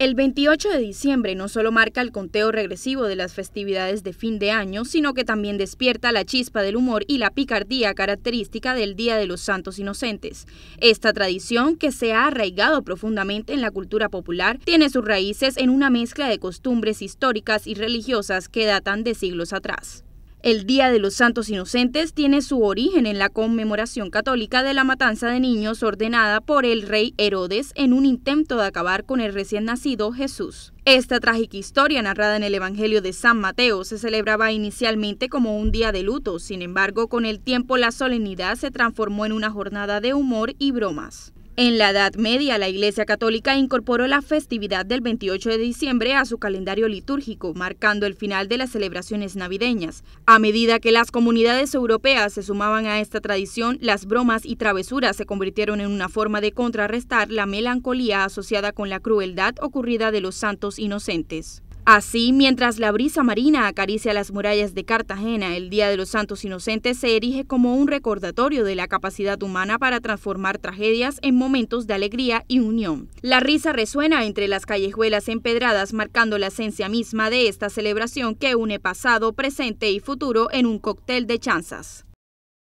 El 28 de diciembre no solo marca el conteo regresivo de las festividades de fin de año, sino que también despierta la chispa del humor y la picardía característica del Día de los Santos Inocentes. Esta tradición, que se ha arraigado profundamente en la cultura popular, tiene sus raíces en una mezcla de costumbres históricas y religiosas que datan de siglos atrás. El Día de los Santos Inocentes tiene su origen en la conmemoración católica de la matanza de niños ordenada por el rey Herodes en un intento de acabar con el recién nacido Jesús. Esta trágica historia narrada en el Evangelio de San Mateo se celebraba inicialmente como un día de luto, sin embargo con el tiempo la solemnidad se transformó en una jornada de humor y bromas. En la Edad Media, la Iglesia Católica incorporó la festividad del 28 de diciembre a su calendario litúrgico, marcando el final de las celebraciones navideñas. A medida que las comunidades europeas se sumaban a esta tradición, las bromas y travesuras se convirtieron en una forma de contrarrestar la melancolía asociada con la crueldad ocurrida de los santos inocentes. Así, mientras la brisa marina acaricia las murallas de Cartagena, el Día de los Santos Inocentes se erige como un recordatorio de la capacidad humana para transformar tragedias en momentos de alegría y unión. La risa resuena entre las callejuelas empedradas, marcando la esencia misma de esta celebración que une pasado, presente y futuro en un cóctel de chanzas.